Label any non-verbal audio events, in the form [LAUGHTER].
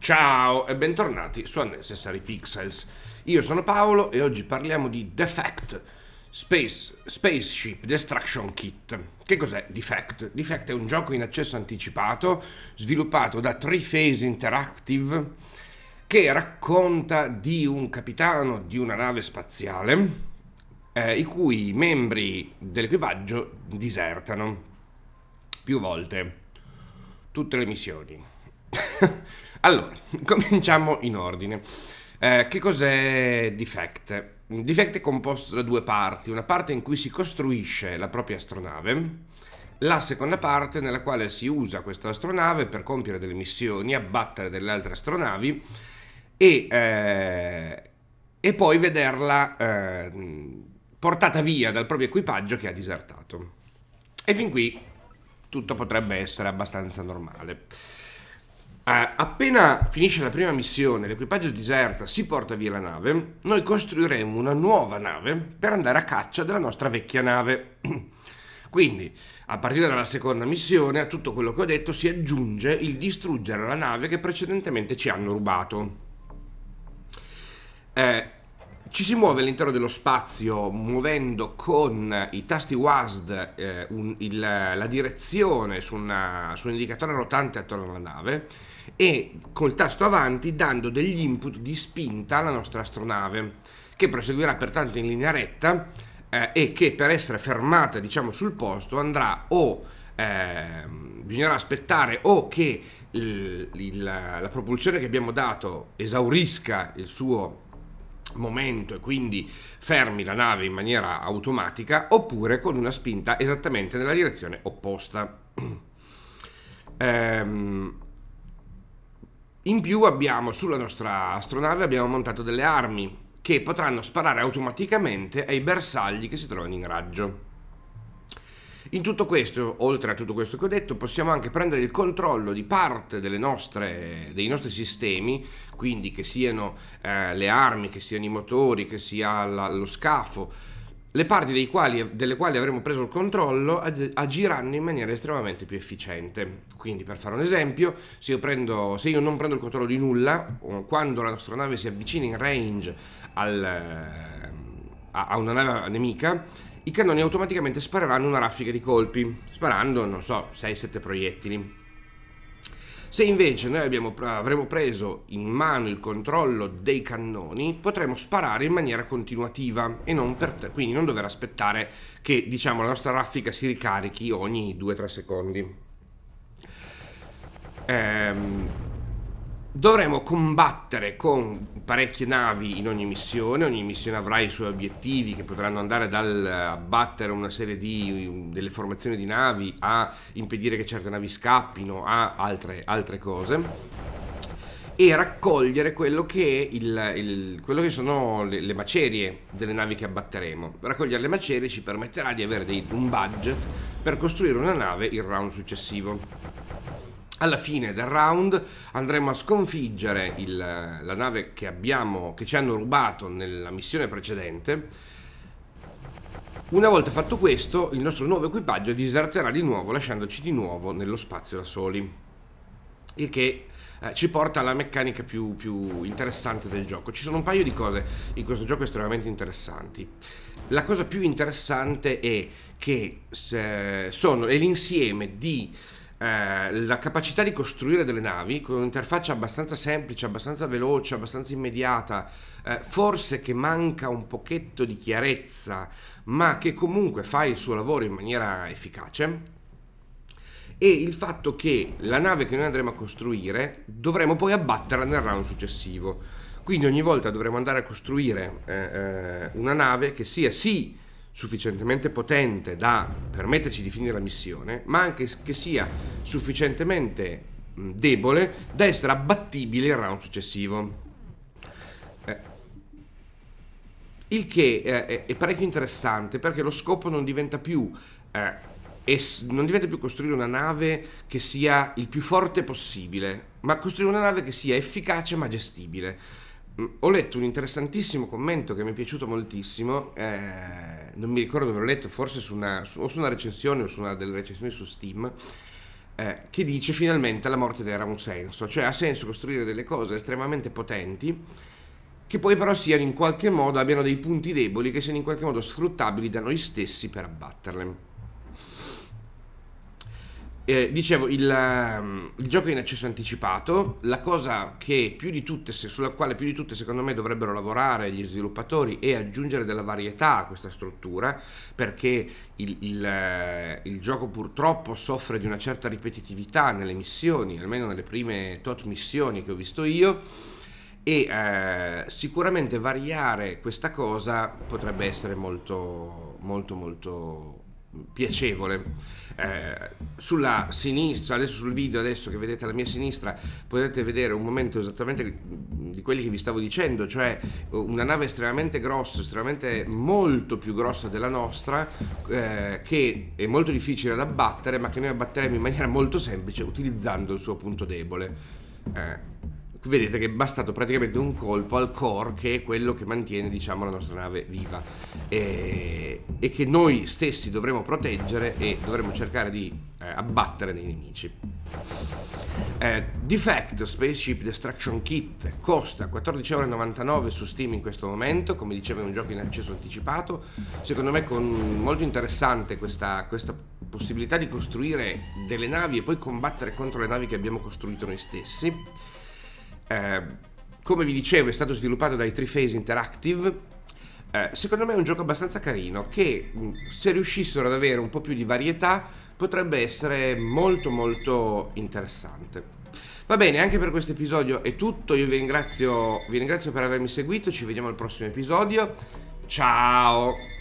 Ciao e bentornati su Unnecessary Pixels. Io sono Paolo e oggi parliamo di Defect Space, Spaceship Destruction Kit. Che cos'è Defect? Defect è un gioco in accesso anticipato sviluppato da Triphase Interactive che racconta di un capitano di una nave spaziale eh, i cui membri dell'equipaggio disertano più volte tutte le missioni [LAUGHS] allora, [LAUGHS] cominciamo in ordine. Eh, che cos'è Defect? Defect è composto da due parti, una parte in cui si costruisce la propria astronave, la seconda parte nella quale si usa questa astronave per compiere delle missioni, abbattere delle altre astronavi e, eh, e poi vederla eh, portata via dal proprio equipaggio che ha disertato. E fin qui tutto potrebbe essere abbastanza normale. Eh, appena finisce la prima missione, l'equipaggio diserta, si porta via la nave, noi costruiremo una nuova nave per andare a caccia della nostra vecchia nave. [CLEARS THROAT] Quindi, a partire dalla seconda missione, a tutto quello che ho detto si aggiunge il distruggere la nave che precedentemente ci hanno rubato. Eh, ci si muove all'interno dello spazio muovendo con i tasti WASD eh, un, il, la direzione su, una, su un indicatore rotante attorno alla nave e col tasto avanti dando degli input di spinta alla nostra astronave che proseguirà pertanto in linea retta eh, e che per essere fermata diciamo sul posto andrà o eh, bisognerà aspettare o che il, il, la propulsione che abbiamo dato esaurisca il suo momento e quindi fermi la nave in maniera automatica oppure con una spinta esattamente nella direzione opposta. [CLEARS THROAT] ehm, in più abbiamo sulla nostra astronave abbiamo montato delle armi che potranno sparare automaticamente ai bersagli che si trovano in raggio. In tutto questo, oltre a tutto questo che ho detto, possiamo anche prendere il controllo di parte nostre, dei nostri sistemi, quindi che siano eh, le armi, che siano i motori, che sia la, lo scafo, le parti quali, delle quali avremo preso il controllo agiranno in maniera estremamente più efficiente. Quindi per fare un esempio, se io, prendo, se io non prendo il controllo di nulla, quando la nostra nave si avvicina in range al a, una nave nemica, i cannoni automaticamente spareranno una raffica di colpi, sparando, non so, 6-7 proiettili. Se invece noi abbiamo, avremo preso in mano il controllo dei cannoni, potremo sparare in maniera continuativa e non per, quindi non dover aspettare che diciamo, la nostra raffica si ricarichi ogni 2-3 secondi. Ehm, Dovremo combattere con parecchie navi in ogni missione, ogni missione avrà i suoi obiettivi che potranno andare dal eh, abbattere una serie di mm, delle formazioni di navi a impedire che certe navi scappino a altre, altre cose e raccogliere quello che, il, il, quello che sono le, le, macerie delle navi che abbatteremo. Raccogliere le macerie ci permetterà di avere dei, un budget per costruire una nave il round successivo alla fine del round andremo a sconfiggere il, la nave che, abbiamo, che ci hanno rubato nella missione precedente. Una volta fatto questo, il nostro nuovo equipaggio diserterà di nuovo, lasciandoci di nuovo nello spazio da soli. Il che eh, ci porta alla meccanica più, più, interessante del gioco. Ci sono un paio di cose in questo gioco estremamente interessanti. La cosa più interessante è che eh, sono, è l'insieme di eh, la capacità di costruire delle navi con un'interfaccia abbastanza semplice, abbastanza veloce, abbastanza immediata, eh, forse che manca un pochetto di chiarezza, ma che comunque fa il suo lavoro in maniera efficace. E il fatto che la nave che noi andremo a costruire dovremo poi abbatterla nel round successivo. Quindi ogni volta dovremo andare a costruire eh, eh una nave che sia sì sufficientemente potente da permetterci di finire la missione, ma anche che sia sufficientemente debole da essere abbattibile il round successivo. Eh, il che eh, è parecchio interessante perché lo scopo non diventa più e eh, non diventa più costruire una nave che sia il più forte possibile, ma costruire una nave che sia efficace ma gestibile. Mm, ho letto un interessantissimo commento che mi è piaciuto moltissimo, eh, non mi ricordo dove l'ho letto, forse su una, su, o su una recensione o su una delle recensioni su Steam, eh, che dice finalmente la morte della ha un senso, cioè ha senso costruire delle cose estremamente potenti che poi però siano in qualche modo, abbiano dei punti deboli che siano in qualche modo sfruttabili da noi stessi per abbatterle. Eh, dicevo, il, um, il, gioco è in accesso anticipato, la cosa tutte, sulla quale più di tutte secondo me dovrebbero lavorare gli sviluppatori è aggiungere della varietà a questa struttura, perché il, il, eh, il gioco purtroppo soffre di una certa ripetitività nelle missioni, almeno nelle prime tot missioni che ho visto io, e eh, sicuramente variare questa cosa potrebbe essere molto molto molto piacevole. Eh, sulla sinistra, adesso sul video adesso che vedete alla mia sinistra, potete vedere un momento esattamente di quelli che vi stavo dicendo, cioè eh, una nave estremamente grossa, estremamente molto più grossa della nostra, eh, che è molto difficile da abbattere, ma che noi abbatteremo in maniera molto semplice utilizzando il suo punto debole. Eh, vedete che è bastato praticamente un colpo al core che è quello che mantiene diciamo la nostra nave viva e, e che noi stessi dovremo proteggere e dovremo cercare di eh, abbattere dei nemici eh, Defect Spaceship Destruction Kit costa 14,99€ su Steam in questo momento come dicevo è un gioco in accesso anticipato secondo me con molto interessante questa, questa possibilità di costruire delle navi e poi combattere contro le navi che abbiamo costruito noi stessi eh, come vi dicevo è stato sviluppato dai Triphase Interactive eh, secondo me è un gioco abbastanza carino che mm, se riuscissero ad avere un po' più di varietà potrebbe essere molto molto interessante. Va bene, anche per questo episodio è tutto, io vi ringrazio, vi ringrazio per avermi seguito, ci vediamo al prossimo episodio, ciao!